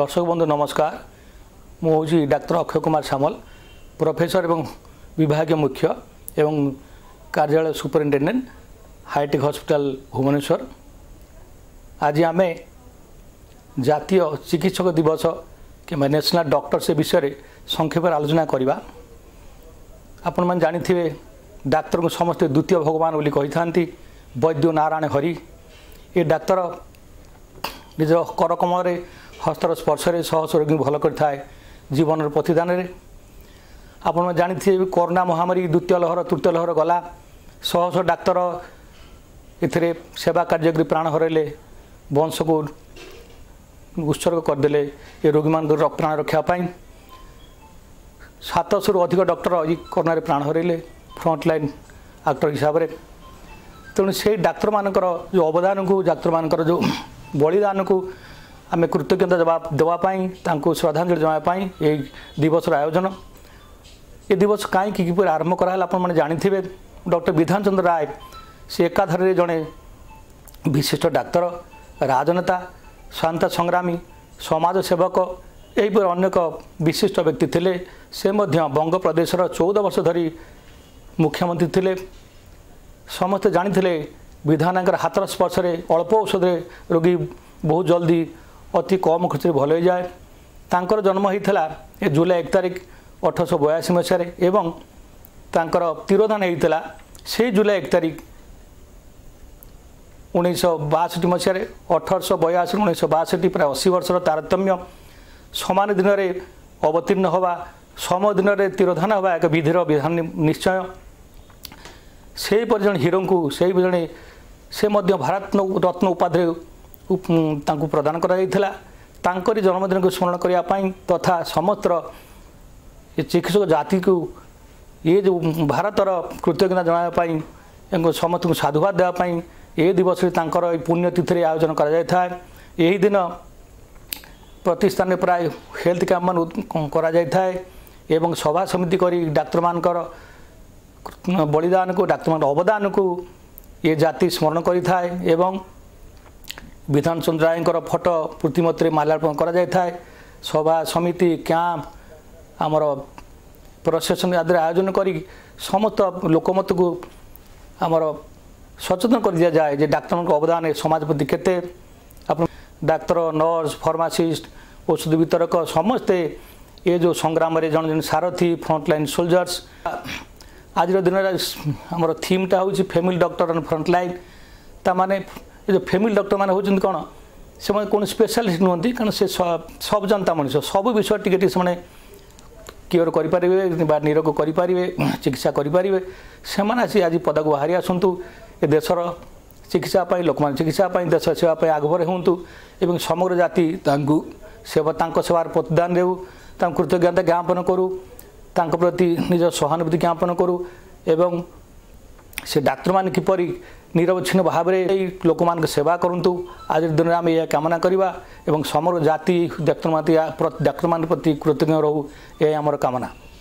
দর্শক বন্ধু নমস্কার মু হচ্ছি ডাক্তার অক্ষয় কুমার সামল প্রফেসর এবং বিভাগীয় মুখ্য এবং কার্যালয় সুপরিটেডেট হাইটেক হসপিটাল ভুবনেশ্বর আজ আমি জাতীয় চিকিৎসক দিবস কিংবা ন্যাশনাল ডক্টর সে বিষয়ে সংক্ষেপে আলোচনা করা আপনার জাঁথে ডাক্তার সমস্তে দ্বিতীয় ভগবান বলে কিন্তু বৈদ্য নারায়ণ হরি এ ডাক্তার নিজ করকমরে হস্তর স্পর্শে শহশ রোগী ভাল করে জীবনর প্রতিদানের আপনার জাঁথিবে করোনা মহামারী দ্বিতীয় লহর তৃতীয় লহর গলা শহশ ডাক্তার এতে সেবা কার্যকরী প্রাণ হরাইলে বংশকু উৎসর্গ করেদেলে এ রোগী মান প্রাণ রক্ষাপ্রাই সাতশরু অধিক ডক্টর এই করোনার প্রাণ হরাইলে ফ্রন্টলাইন আক্টর হিসাবে তেমনি সেই ডাক্তার মানকর যে অবদানকু ডাক্তার মানকর যে বলিদানকু ଆମେ କୃତଜ୍ଞତା ଦେବା ଦେବା ପାଇଁ ତାଙ୍କୁ ଶ୍ରଦ୍ଧାଞ୍ଜଳି ଜଣାଇବା ପାଇଁ ଏହି ଦିବସର ଆୟୋଜନ ଏ ଦିବସ କାହିଁକି କିପରି ଆରମ୍ଭ କରାହେଲା ଆପଣମାନେ ଜାଣିଥିବେ ଡକ୍ଟର ବିଧାନ ଚନ୍ଦ୍ର ରାୟ ସେ ଏକାଧାରରେ ଜଣେ ବିଶିଷ୍ଟ ଡାକ୍ତର ରାଜନେତା ସ୍ୱାନ୍ତ ସଂଗ୍ରାମୀ ସମାଜ ସେବକ ଏହିପରି ଅନେକ ବିଶିଷ୍ଟ ବ୍ୟକ୍ତି ଥିଲେ ସେ ମଧ୍ୟ ବଙ୍ଗ ପ୍ରଦେଶର ଚଉଦ ବର୍ଷ ଧରି ମୁଖ୍ୟମନ୍ତ୍ରୀ ଥିଲେ ସମସ୍ତେ ଜାଣିଥିଲେ ବିଧାନଙ୍କର ହାତର ସ୍ପର୍ଶରେ ଅଳ୍ପ ଔଷଧରେ ରୋଗୀ ବହୁତ ଜଲ୍ଦି ଅତି କମ୍ ଖର୍ଚ୍ଚରେ ଭଲ ହୋଇଯାଏ ତାଙ୍କର ଜନ୍ମ ହୋଇଥିଲା ଏ ଜୁଲାଇ ଏକ ତାରିଖ ଅଠରଶହ ବୟାଅଶୀ ମସିହାରେ ଏବଂ ତାଙ୍କର ତିରୋଧାନ ହୋଇଥିଲା ସେହି ଜୁଲାଇ ଏକ ତାରିଖ ଉଣେଇଶହ ବାଷଠି ମସିହାରେ ଅଠରଶହ ବୟାଅଶୀରୁ ଉଣେଇଶହ ବାଷଠି ପ୍ରାୟ ଅଶୀ ବର୍ଷର ତାରତମ୍ୟ ସମାନ ଦିନରେ ଅବତୀର୍ଣ୍ଣ ହେବା ସମ ଦିନରେ ତିରୋଧାନ ହେବା ଏକ ବିଧିର ବିଧାନ ନିଶ୍ଚୟ ସେହିପରି ଜଣେ ହିରୋଙ୍କୁ ସେହିପରି ଜଣେ ସେ ମଧ୍ୟ ଭାରତ ରତ୍ନ ଉପାଧିରେ ତାଙ୍କୁ ପ୍ରଦାନ କରାଯାଇଥିଲା ତାଙ୍କରି ଜନ୍ମଦିନକୁ ସ୍ମରଣ କରିବା ପାଇଁ ତଥା ସମସ୍ତ ଚିକିତ୍ସକ ଜାତିକୁ ଏ ଯେଉଁ ଭାରତର କୃତଜ୍ଞତା ଜଣାଇବା ପାଇଁ ଏବଂ ସମସ୍ତଙ୍କୁ ସାଧୁବାଦ ଦେବା ପାଇଁ ଏ ଦିବସରେ ତାଙ୍କର ଏହି ପୁଣ୍ୟତିଥିରେ ଆୟୋଜନ କରାଯାଇଥାଏ ଏହି ଦିନ ପ୍ରତିଷ୍ଠାନରେ ପ୍ରାୟ ହେଲ୍ଥ କ୍ୟାମ୍ପମାନ କରାଯାଇଥାଏ ଏବଂ ସଭା ସମିତି କରି ଡାକ୍ତରମାନଙ୍କର ବଳିଦାନକୁ ଡାକ୍ତରମାନଙ୍କ ଅବଦାନକୁ ଏ ଜାତି ସ୍ମରଣ କରିଥାଏ ଏବଂ ବିଧାନଚନ୍ଦ୍ର ରାୟଙ୍କର ଫଟୋ ପ୍ରତିମୂର୍ତ୍ତିରେ ମାଲ୍ୟାର୍ପଣ କରାଯାଇଥାଏ ସଭା ସମିତି କ୍ୟାମ୍ପ ଆମର ପ୍ରସେସନ୍ ଆଦିରେ ଆୟୋଜନ କରି ସମସ୍ତ ଲୋକମତକୁ ଆମର ସଚେତନ କରିଦିଆଯାଏ ଯେ ଡାକ୍ତରଙ୍କ ଅବଦାନ ସମାଜ ପ୍ରତି କେତେ ଆପଣ ଡାକ୍ତର ନର୍ସ ଫାର୍ମାସିଷ୍ଟ ଔଷଧ ବିତରକ ସମସ୍ତେ ଏ ଯେଉଁ ସଂଗ୍ରାମରେ ଜଣେ ଜଣେ ସାରଥି ଫ୍ରଣ୍ଟଲାଇନ୍ ସୋଲଜର୍ସ ଆଜିର ଦିନରେ ଆମର ଥିମ୍ଟା ହେଉଛି ଫ୍ୟାମିଲି ଡକ୍ଟର ଆଣ୍ଡ ଫ୍ରଣ୍ଟଲାଇନ୍ ତାମାନେ ଏ ଯେଉଁ ଫ୍ୟାମିଲି ଡକ୍ଟରମାନେ ହେଉଛନ୍ତି କ'ଣ ସେମାନେ କୌଣସି ସ୍ପେଶାଲିଷ୍ଟ ନୁହନ୍ତି କାରଣ ସେ ସବୁ ଜନତା ମଣିଷ ସବୁ ବିଷୟ ଟିକେ ଟିକେ ସେମାନେ କିଓର କରିପାରିବେ ବା ନିରୋଗ କରିପାରିବେ ଚିକିତ୍ସା କରିପାରିବେ ସେମାନେ ଆସି ଆଜି ପଦାକୁ ବାହାରି ଆସନ୍ତୁ ଏ ଦେଶର ଚିକିତ୍ସା ପାଇଁ ଲୋକମାନେ ଚିକିତ୍ସା ପାଇଁ ଦେଶ ସେବା ପାଇଁ ଆଗଭର ହୁଅନ୍ତୁ ଏବଂ ସମଗ୍ର ଜାତି ତାଙ୍କୁ ସେବା ତାଙ୍କ ସେବାର ପ୍ରତିଦାନ ଦେଉ ତାଙ୍କୁ କୃତଜ୍ଞତା ଜ୍ଞାପନ କରୁ ତାଙ୍କ ପ୍ରତି ନିଜ ସହାନୁଭୂତି ଜ୍ଞାପନ କରୁ ଏବଂ ସେ ଡାକ୍ତରମାନେ କିପରି ନିରବଚ୍ଛିନ୍ନ ଭାବରେ ଏଇ ଲୋକମାନଙ୍କ ସେବା କରନ୍ତୁ ଆଜିର ଦିନରେ ଆମେ ଏହା କାମନା କରିବା ଏବଂ ସମର ଜାତି ଡାକ୍ତରମାନ ଡାକ୍ତରମାନଙ୍କ ପ୍ରତି କୃତଜ୍ଞ ରହୁ ଏହା ଆମର କାମନା